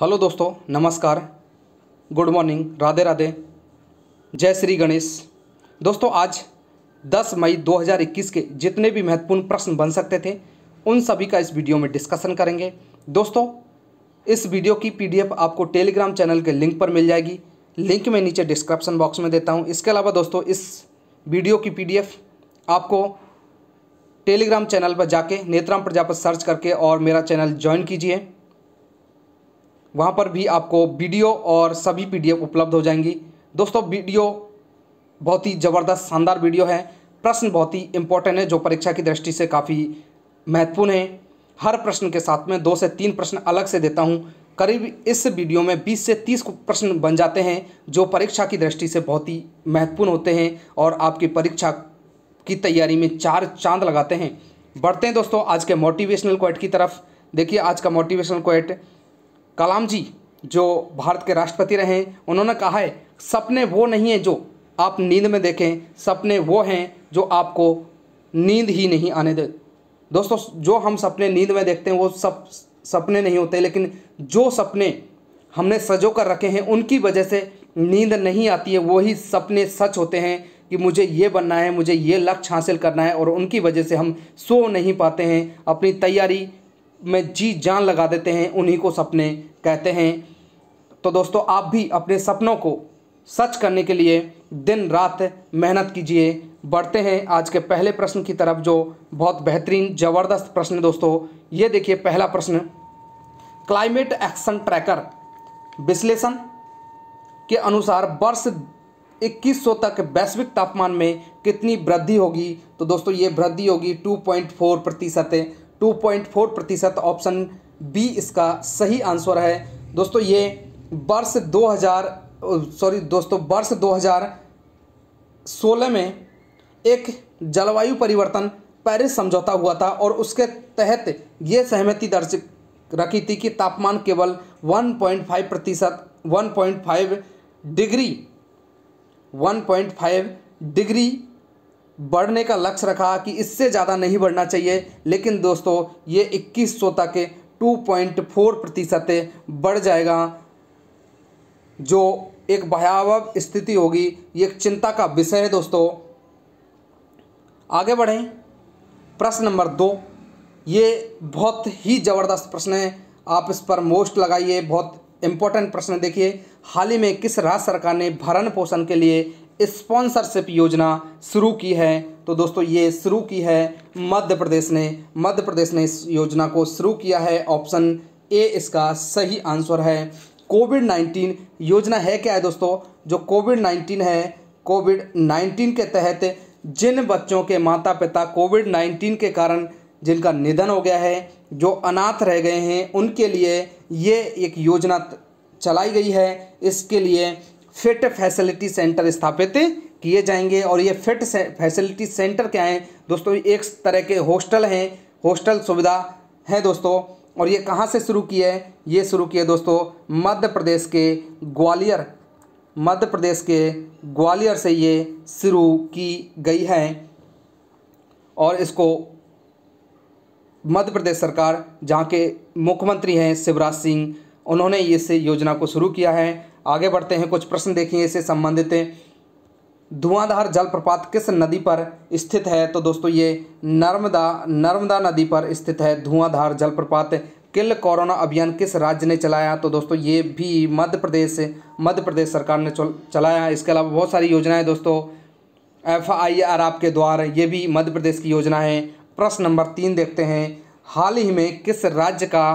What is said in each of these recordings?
hello दोस्तों नमस्कार good morning Radhe Radhe जय श्री गणेश दोस्तों आज 10 मई 2021 के जितने भी महत्वपूर्ण प्रश्न बन सकते थे उन सभी का इस वीडियो में डिस्कशन करेंगे दोस्तों इस वीडियो की पीडीएफ आपको टेलीग्राम चैनल के लिंक पर मिल जाएगी लिंक मैं नीचे डिस्क्रिप्शन बॉक्स में देता हूँ इसके अलावा दोस्तों इस वीडियो की पी आपको टेलीग्राम चैनल पर जाके नेत्राम प्रजापत सर्च करके और मेरा चैनल ज्वाइन कीजिए वहाँ पर भी आपको वीडियो और सभी पीडीएफ उपलब्ध हो जाएंगी दोस्तों वीडियो बहुत ही ज़बरदस्त शानदार वीडियो है प्रश्न बहुत ही इम्पोर्टेंट है जो परीक्षा की दृष्टि से काफ़ी महत्वपूर्ण है हर प्रश्न के साथ में दो से तीन प्रश्न अलग से देता हूँ करीब इस वीडियो में 20 से 30 प्रश्न बन जाते हैं जो परीक्षा की दृष्टि से बहुत ही महत्वपूर्ण होते हैं और आपकी परीक्षा की तैयारी में चार चांद लगाते हैं बढ़ते हैं दोस्तों आज के मोटिवेशनल क्वेट की तरफ देखिए आज का मोटिवेशनल क्वेट कलाम जी जो भारत के राष्ट्रपति रहे उन्होंने कहा है सपने वो नहीं हैं जो आप नींद में देखें सपने वो हैं जो आपको नींद ही नहीं आने दे दोस्तों जो हम सपने नींद में देखते हैं वो सब सपने नहीं होते लेकिन जो सपने हमने सजो कर रखे हैं उनकी वजह से नींद नहीं आती है वही सपने सच होते हैं कि मुझे ये बनना है मुझे ये लक्ष्य हासिल करना है और उनकी वजह से हम सो नहीं पाते हैं अपनी तैयारी में जी जान लगा देते हैं उन्हीं को सपने कहते हैं तो दोस्तों आप भी अपने सपनों को सच करने के लिए दिन रात मेहनत कीजिए बढ़ते हैं आज के पहले प्रश्न की तरफ जो बहुत बेहतरीन ज़बरदस्त प्रश्न है दोस्तों ये देखिए पहला प्रश्न क्लाइमेट एक्शन ट्रैकर विश्लेषण के अनुसार वर्ष 2100 तक वैश्विक तापमान में कितनी वृद्धि होगी तो दोस्तों ये वृद्धि होगी 2.4 प्रतिशत 2.4 प्रतिशत ऑप्शन बी इसका सही आंसर है दोस्तों ये वर्ष 2000 सॉरी दोस्तों वर्ष 2016 में एक जलवायु परिवर्तन पेरिस समझौता हुआ था और उसके तहत ये सहमति दर्ज रखी थी कि तापमान केवल 1.5 प्रतिशत 1.5 डिग्री 1.5 डिग्री बढ़ने का लक्ष्य रखा कि इससे ज़्यादा नहीं बढ़ना चाहिए लेकिन दोस्तों ये 2100 तक टू पॉइंट फोर प्रतिशत बढ़ जाएगा जो एक भयावह स्थिति होगी ये एक चिंता का विषय है दोस्तों आगे बढ़ें प्रश्न नंबर दो ये बहुत ही ज़बरदस्त प्रश्न है आप इस पर मोस्ट लगाइए बहुत इम्पोर्टेंट प्रश्न देखिए हाल ही में किस राज्य सरकार ने भरण पोषण के लिए स्पॉन्सरशिप योजना शुरू की है तो दोस्तों ये शुरू की है मध्य प्रदेश ने मध्य प्रदेश ने इस योजना को शुरू किया है ऑप्शन ए इसका सही आंसर है कोविड नाइन्टीन योजना है क्या है दोस्तों जो कोविड नाइन्टीन है कोविड नाइन्टीन के तहत जिन बच्चों के माता पिता कोविड नाइन्टीन के कारण जिनका निधन हो गया है जो अनाथ रह गए हैं उनके लिए ये एक योजना चलाई गई है इसके लिए फिट फैसिलिटी सेंटर स्थापित किए जाएंगे और ये फिट से, फैसिलिटी सेंटर क्या हैं दोस्तों एक तरह के हॉस्टल हैं हॉस्टल सुविधा है दोस्तों और ये कहाँ से शुरू किया है ये शुरू किया दोस्तों मध्य प्रदेश के ग्वालियर मध्य प्रदेश के ग्वालियर से ये शुरू की गई है और इसको मध्य प्रदेश सरकार जहाँ के मुख्यमंत्री हैं शिवराज सिंह उन्होंने इस योजना को शुरू किया है आगे बढ़ते हैं कुछ प्रश्न देखिए इससे संबंधित हैं धुआंधार जलप्रपात किस नदी पर स्थित है तो दोस्तों ये नर्मदा नर्मदा नदी पर स्थित है धुआंधार जलप्रपात किल कोरोना अभियान किस राज्य ने चलाया तो दोस्तों ये भी मध्य प्रदेश मध्य प्रदेश सरकार ने चलाया इसके अलावा बहुत सारी योजनाएं दोस्तों एफ आई आर आपके द्वार ये भी मध्य प्रदेश की योजना है प्रश्न नंबर तीन देखते हैं हाल ही में किस राज्य का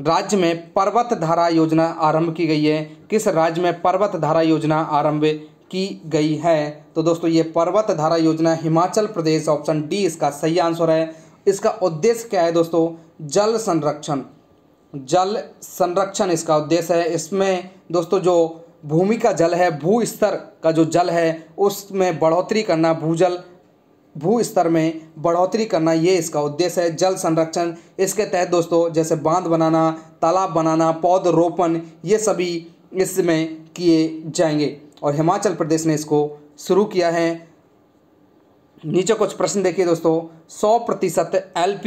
राज्य में पर्वत धारा योजना आरंभ की गई है किस राज्य में पर्वत धारा योजना आरंभ की गई है तो दोस्तों ये पर्वत धारा योजना हिमाचल प्रदेश ऑप्शन डी इसका सही आंसर है इसका उद्देश्य क्या है दोस्तों जल संरक्षण जल संरक्षण इसका उद्देश्य है इसमें दोस्तों जो भूमि का जल है भू स्तर का जो जल है उसमें बढ़ोतरी करना भूजल भू स्तर में बढ़ोतरी करना ये इसका उद्देश्य है जल संरक्षण इसके तहत दोस्तों जैसे बांध बनाना तालाब बनाना पौधरोपण ये सभी इसमें किए जाएंगे और हिमाचल प्रदेश ने इसको शुरू किया है नीचे कुछ प्रश्न देखिए दोस्तों सौ प्रतिशत एल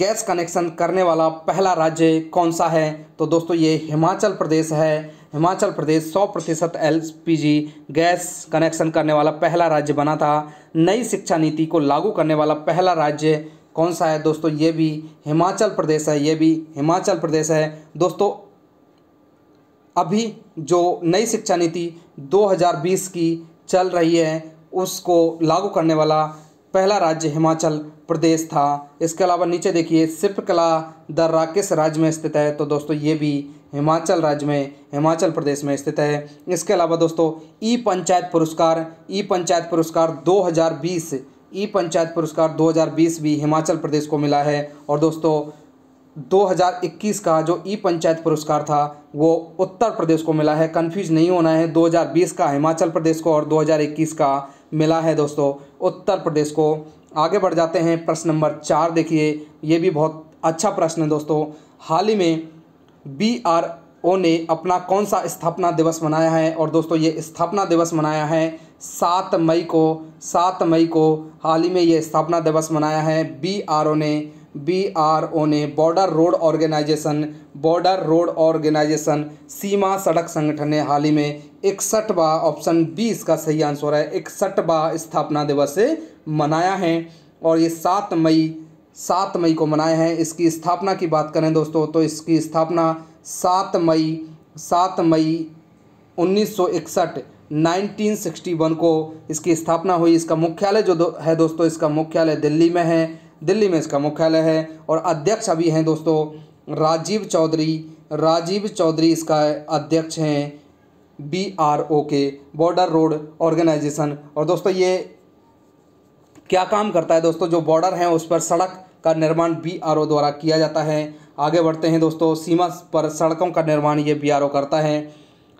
गैस कनेक्शन करने वाला पहला राज्य कौन सा है तो दोस्तों ये हिमाचल प्रदेश है हिमाचल प्रदेश 100 प्रतिशत एल गैस कनेक्शन करने वाला पहला राज्य बना था नई शिक्षा नीति को लागू करने वाला पहला राज्य कौन सा है दोस्तों ये भी हिमाचल प्रदेश है ये भी हिमाचल प्रदेश है दोस्तों अभी जो नई शिक्षा नीति 2020 की चल रही है उसको लागू करने वाला पहला राज्य हिमाचल प्रदेश था इसके अलावा नीचे देखिए शिल्पकला दर्रा किस राज्य में स्थित है तो दोस्तों ये भी हिमाचल राज्य में हिमाचल प्रदेश में स्थित है इसके अलावा दोस्तों ई पंचायत पुरस्कार ई पंचायत पुरस्कार 2020 ई पंचायत पुरस्कार 2020 भी हिमाचल प्रदेश को मिला है और दोस्तों 2021 का जो ई पंचायत पुरस्कार था वो उत्तर प्रदेश को मिला है कन्फ्यूज नहीं होना है 2020 का हिमाचल प्रदेश को और 2021 का मिला है दोस्तों उत्तर प्रदेश को आगे बढ़ जाते हैं प्रश्न नंबर चार देखिए ये भी बहुत अच्छा प्रश्न है दोस्तों हाल ही में बी आर ओ ने अपना कौन सा स्थापना दिवस मनाया है और दोस्तों ये स्थापना दिवस मनाया है सात मई को सात मई को हाल ही में ये स्थापना दिवस मनाया है बी आर ओ ने बी आर ओ ने border road organisation border road organisation सीमा सड़क संगठन ने हाल ही में इकसठवा ऑप्शन बी इसका सही आंसर है इकसठवा स्थापना दिवस मनाया है और ये सात मई सात मई को मनाए हैं इसकी स्थापना की बात करें दोस्तों तो इसकी स्थापना सात मई सात मई 1961 1961 को इसकी स्थापना हुई इसका मुख्यालय जो दो, है दोस्तों इसका मुख्यालय दिल्ली में है दिल्ली में इसका मुख्यालय है और अध्यक्ष अभी हैं दोस्तों राजीव चौधरी राजीव चौधरी इसका अध्यक्ष हैं बी आर ओ के बॉर्डर रोड ऑर्गेनाइजेशन और दोस्तों ये क्या काम करता है दोस्तों जो बॉर्डर हैं उस पर सड़क का निर्माण बी आर ओ द्वारा किया जाता है आगे बढ़ते हैं दोस्तों सीमा पर सड़कों का निर्माण ये बी आर ओ करता है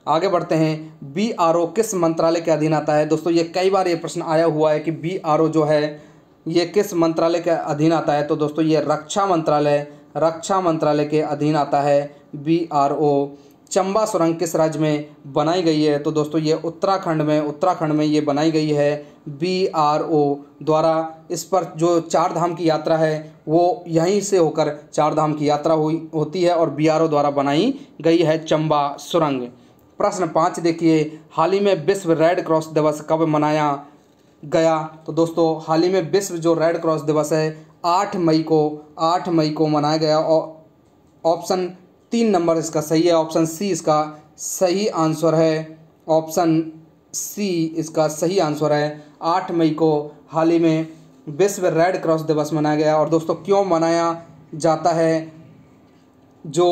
आगे बढ़ते हैं बी आर ओ किस मंत्रालय के अधीन आता है दोस्तों ये कई बार ये प्रश्न आया हुआ है कि बी आर ओ जो है ये किस मंत्रालय के अधीन आता है तो दोस्तों ये रक्षा मंत्रालय रक्षा मंत्रालय के अधीन आता है बी आर ओ चंबा सुरंग किस राज्य में बनाई गई है तो दोस्तों ये उत्तराखंड में उत्तराखंड में ये बनाई गई है बी आर ओ द्वारा इस पर जो चार धाम की यात्रा है वो यहीं से होकर चार धाम की यात्रा हुई होती है और बी आर ओ द्वारा बनाई गई है चंबा सुरंग प्रश्न पाँच देखिए हाल ही में विश्व रेड क्रॉस दिवस कब मनाया गया तो दोस्तों हाल ही में विश्व जो रेड क्रॉस दिवस है आठ मई को आठ मई को मनाया गया और ऑप्शन तीन नंबर इसका सही है ऑप्शन सी इसका सही आंसर है ऑप्शन सी इसका सही आंसर है आठ मई को हाल ही में विश्व रेड क्रॉस दिवस मनाया गया और दोस्तों क्यों मनाया जाता है जो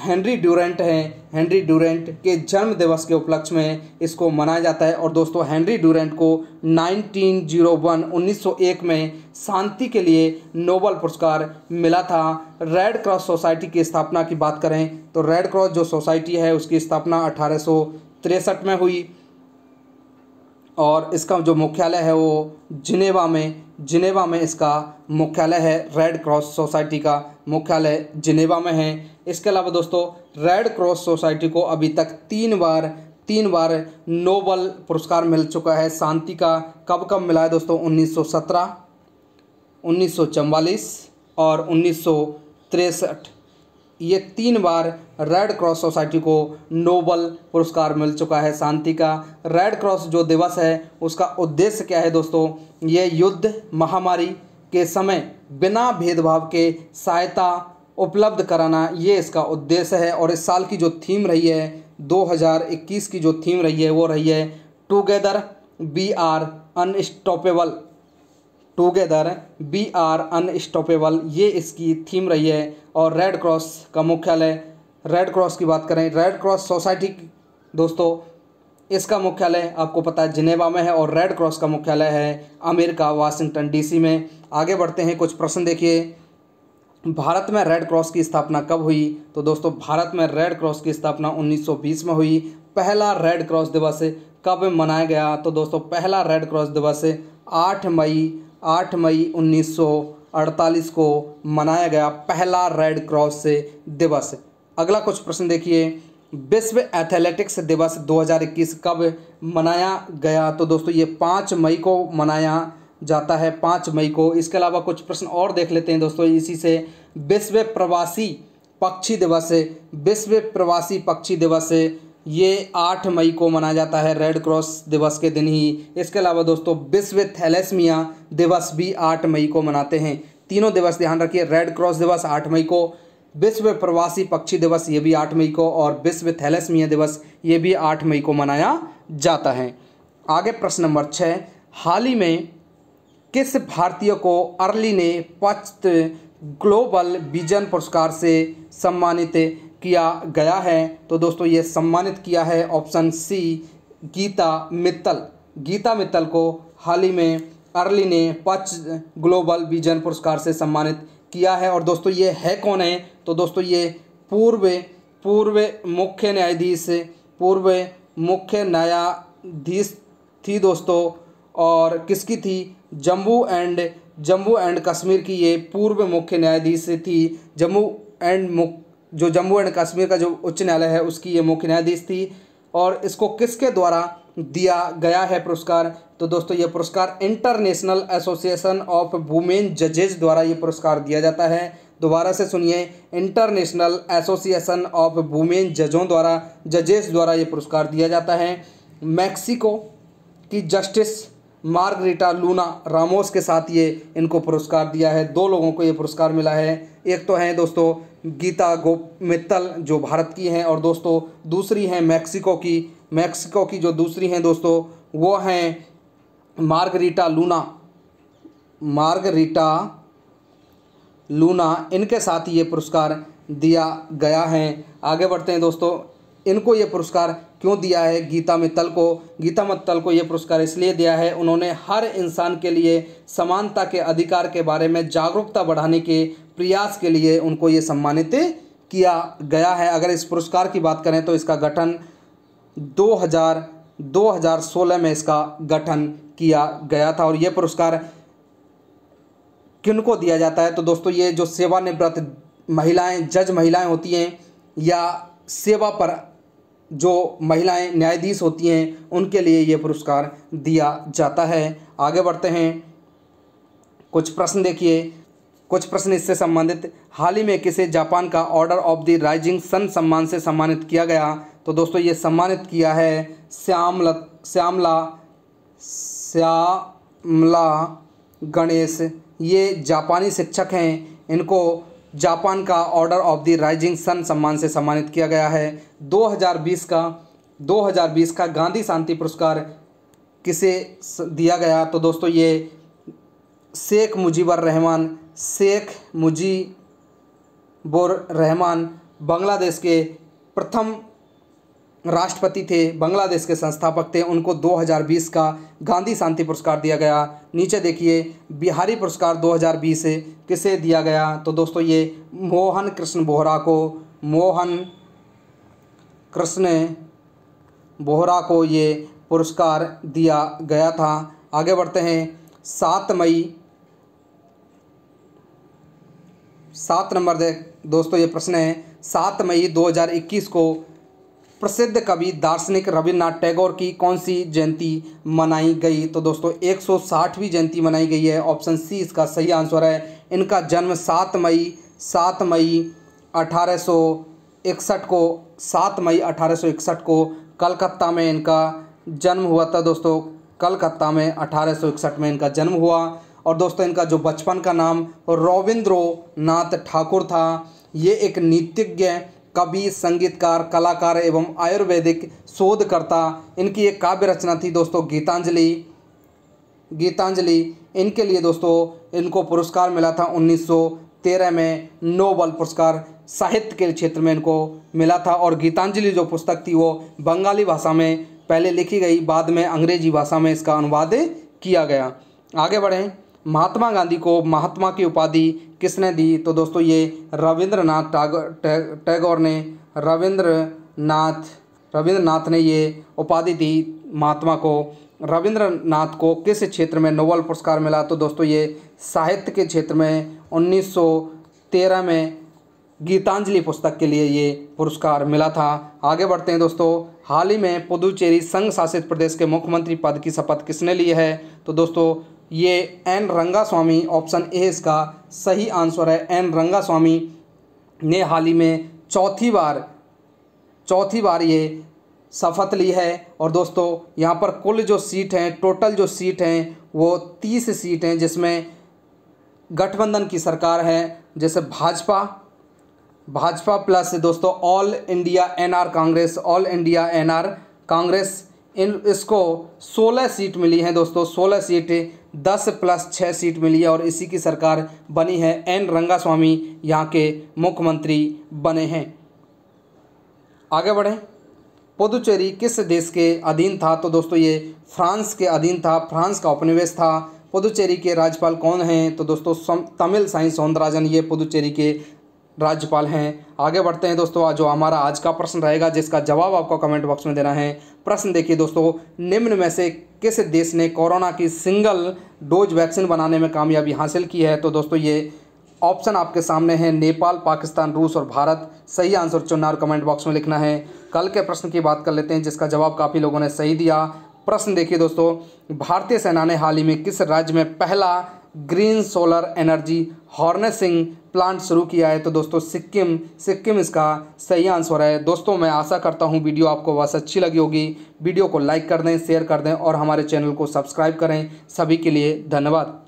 हेनरी ड्यूरेंट हैं हेनरी ड्यूरेंट के जन्म दिवस के उपलक्ष्य में इसको मनाया जाता है और दोस्तों हेनरी ड्यूरेंट को 1901 1901 में शांति के लिए नोबल पुरस्कार मिला था रेड क्रॉस सोसाइटी की स्थापना की बात करें तो रेड क्रॉस जो सोसाइटी है उसकी स्थापना अठारह में हुई और इसका जो मुख्यालय है वो जिनेवा में जिनेवा में इसका मुख्यालय है रेड क्रॉस सोसाइटी का मुख्यालय जिनेवा में है इसके अलावा दोस्तों रेड क्रॉस सोसाइटी को अभी तक तीन बार तीन बार नोबल पुरस्कार मिल चुका है शांति का कब कब मिला है दोस्तों 1917, 1944 और उन्नीस ये तीन बार रेड क्रॉस सोसाइटी को नोबल पुरस्कार मिल चुका है शांति का रेड क्रॉस जो दिवस है उसका उद्देश्य क्या है दोस्तों ये युद्ध महामारी के समय बिना भेदभाव के सहायता उपलब्ध कराना ये इसका उद्देश्य है और इस साल की जो थीम रही है 2021 की जो थीम रही है वो रही है together we are unstoppable together we are unstoppable ये इसकी थीम रही है और रेड क्रॉस का मुख्यालय रेड क्रॉस की बात करें रेड क्रॉस सोसाइटी दोस्तों इसका मुख्यालय आपको पता है जिनेवा में है और रेड क्रॉस का मुख्यालय है अमेरिका वाशिंगटन डीसी में आगे बढ़ते हैं कुछ प्रश्न देखिए भारत में रेड क्रॉस की स्थापना कब हुई तो दोस्तों भारत में रेड क्रॉस की स्थापना 1920 में हुई पहला रेड क्रॉस दिवस कब मनाया गया तो दोस्तों पहला रेड क्रॉस दिवस आठ मई आठ मई उन्नीस अड़तालीस को मनाया गया पहला रेड क्रॉस से दिवस अगला कुछ प्रश्न देखिए विश्व एथलेटिक्स दिवस 2021 कब मनाया गया तो दोस्तों ये पाँच मई को मनाया जाता है पाँच मई को इसके अलावा कुछ प्रश्न और देख लेते हैं दोस्तों इसी से विश्व प्रवासी पक्षी दिवस विश्व प्रवासी पक्षी दिवस ये आठ मई को मनाया जाता है रेड क्रॉस दिवस के दिन ही इसके अलावा दोस्तों विश्व थैलेसमिया दिवस भी आठ मई को मनाते हैं तीनों दिवस ध्यान रखिए रेड क्रॉस दिवस आठ मई को विश्व प्रवासी पक्षी दिवस ये भी आठ मई को और विश्व थैलेसमिया दिवस ये भी आठ मई को मनाया जाता है आगे प्रश्न नंबर छः हाल ही में किस भारतीय को अर्ली ने पच्च ग्लोबल विजन पुरस्कार से सम्मानित किया गया है तो दोस्तों ये सम्मानित किया है ऑप्शन सी गीता मित्तल गीता मित्तल को हाल ही में अर्ली ने पच ग्लोबल विजन पुरस्कार से सम्मानित किया है और दोस्तों ये है कौन है तो दोस्तों ये पूर्व पूर्व मुख्य न्यायाधीश पूर्व मुख्य न्यायाधीश थी दोस्तों और किसकी थी जम्मू एंड जम्मू एंड कश्मीर की ये पूर्व मुख्य न्यायाधीश थी जम्मू एंड मुख जो जम्मू एंड कश्मीर का जो उच्च न्यायालय है उसकी ये मुख्य न्यायाधीश थी और इसको किसके द्वारा दिया गया है पुरस्कार तो दोस्तों ये पुरस्कार इंटरनेशनल एसोसिएशन ऑफ वुमेन जजेज द्वारा ये पुरस्कार दिया जाता है दोबारा से सुनिए इंटरनेशनल एसोसिएशन ऑफ वुमेन जजों द्वारा जजेस द्वारा ये पुरस्कार दिया जाता है मैक्सिको की जस्टिस मार्गरीटा लूना रामोस के साथ ये इनको पुरस्कार दिया है दो लोगों को ये पुरस्कार मिला है एक तो हैं दोस्तों गीता गोप मित्तल जो भारत की हैं और दोस्तों दूसरी हैं मैक्सिको की मैक्सिको की जो दूसरी हैं दोस्तों वो हैं मार्गरीटा लूना मार्गरीटा लूना इनके साथ ये पुरस्कार दिया गया है आगे बढ़ते हैं दोस्तों इनको ये पुरस्कार क्यों दिया है गीता मित्तल को गीता मित्तल को ये पुरस्कार इसलिए दिया है उन्होंने हर इंसान के लिए समानता के अधिकार के बारे में जागरूकता बढ़ाने के प्रयास के लिए उनको ये सम्मानित किया गया है अगर इस पुरस्कार की बात करें तो इसका गठन 2000 2016 में इसका गठन किया गया था और ये पुरस्कार किनको दिया जाता है तो दोस्तों ये जो सेवानिवृत्त महिलाएं जज महिलाएं होती हैं या सेवा पर जो महिलाएं न्यायाधीश होती हैं उनके लिए ये पुरस्कार दिया जाता है आगे बढ़ते हैं कुछ प्रश्न देखिए कुछ प्रश्न इससे संबंधित हाल ही में किसे जापान का order of the rising sun सम्मान से सम्मानित किया गया तो दोस्तों ये सम्मानित किया है श्यामला श्यामला श्यामला गणेश ये जापानी शिक्षक हैं इनको जापान का order of the rising sun सम्मान से सम्मानित किया गया है 2020 का 2020 का गांधी शांति पुरस्कार किसे दिया गया तो दोस्तों ये शेख मुजीबर रहमान शेख मुजीबर रहमान बांग्लादेश के प्रथम राष्ट्रपति थे बांग्लादेश के संस्थापक थे उनको 2020 का गांधी शांति पुरस्कार दिया गया नीचे देखिए बिहारी पुरस्कार 2020 किसे दिया गया तो दोस्तों ये मोहन कृष्ण बोहरा को मोहन कृष्ण बोहरा को ये पुरस्कार दिया गया था आगे बढ़ते हैं सात मई सात नंबर दे दोस्तों ये प्रश्न है सात मई 2021 को प्रसिद्ध कवि दार्शनिक रविन्द्रनाथ टैगोर की कौन सी जयंती मनाई गई तो दोस्तों 160वीं जयंती मनाई गई है ऑप्शन सी इसका सही आंसर है इनका जन्म 7 मई 7 मई अठारह को 7 मई अठारह को कलकत्ता में इनका जन्म हुआ था दोस्तों कलकत्ता में अठारह में इनका जन्म हुआ और दोस्तों इनका जो बचपन का नाम रविंद्र नाथ ठाकुर था ये एक नीतिज्ञ कवि संगीतकार कलाकार एवं आयुर्वेदिक शोधकर्ता इनकी एक काव्य रचना थी दोस्तों गीतांजलि गीतांजलि इनके लिए दोस्तों इनको पुरस्कार मिला था 1913 में नोबल पुरस्कार साहित्य के क्षेत्र में इनको मिला था और गीतांजलि जो पुस्तक थी वो बंगाली भाषा में पहले लिखी गई बाद में अंग्रेजी भाषा में इसका अनुवाद किया गया आगे बढ़ें महात्मा गांधी को महात्मा की उपाधि किसने दी तो दोस्तों ये रविंद्रनाथ टैगोर टैगोर ने रविंद्रनाथ रविंद्रनाथ ने ये उपाधि दी महात्मा को रविंद्रनाथ को किस क्षेत्र में नोबल पुरस्कार मिला तो दोस्तों ये साहित्य के क्षेत्र में 1913 में गीतांजलि पुस्तक के लिए ये पुरस्कार मिला था आगे बढ़ते हैं दोस्तों हाल ही में पुदुचेरी संघ शासित प्रदेश के मुख्यमंत्री पद की शपथ किसने ली है तो दोस्तों ये एन रंगा स्वामी ऑप्शन ए इसका सही आंसर है एन रंगा स्वामी ने हाल ही में चौथी बार चौथी बार ये शपथ ली है और दोस्तों यहाँ पर कुल जो सीट हैं टोटल जो सीट हैं वो तीस सीट हैं जिसमें गठबंधन की सरकार है जैसे भाजपा भाजपा प्लस दोस्तों all India NR Congress all India NR Congress इन इसको 16 सीट मिली हैं दोस्तों 16 सीट दस प्लस छः सीट मिली है और इसी की सरकार बनी है एन रंगा स्वामी यहाँ के मुख्यमंत्री बने हैं आगे बढ़ें पुदुचेरी किस देश के अधीन था तो दोस्तों ये फ्रांस के अधीन था फ्रांस का उपनिवेश था पुदुचेरी के राज्यपाल कौन हैं तो दोस्तों तमिल साई सौंदराजन ये पुदुचेरी के राज्यपाल हैं आगे बढ़ते हैं दोस्तों जो हमारा आज का प्रश्न रहेगा जिसका जवाब आपको कमेंट बॉक्स में देना है प्रश्न देखिए दोस्तों निम्न में से किस देश ने कोरोना की सिंगल डोज वैक्सीन बनाने में कामयाबी हासिल की है तो दोस्तों ये ऑप्शन आपके सामने है नेपाल पाकिस्तान रूस और भारत सही आंसर चुनना और कमेंट बॉक्स में लिखना है कल के प्रश्न की बात कर लेते हैं जिसका जवाब काफ़ी लोगों ने सही दिया प्रश्न देखिए दोस्तों भारतीय सेना ने हाल ही में किस राज्य में पहला green solar energy harnessing plant शुरू किया है तो दोस्तों सिक्किम सिक्किम इसका सही आंसर है दोस्तों मैं आशा करता हूं वीडियो आपको बस अच्छी लगी होगी वीडियो को लाइक कर दें शेयर कर दें और हमारे चैनल को सब्सक्राइब करें सभी के लिए धन्यवाद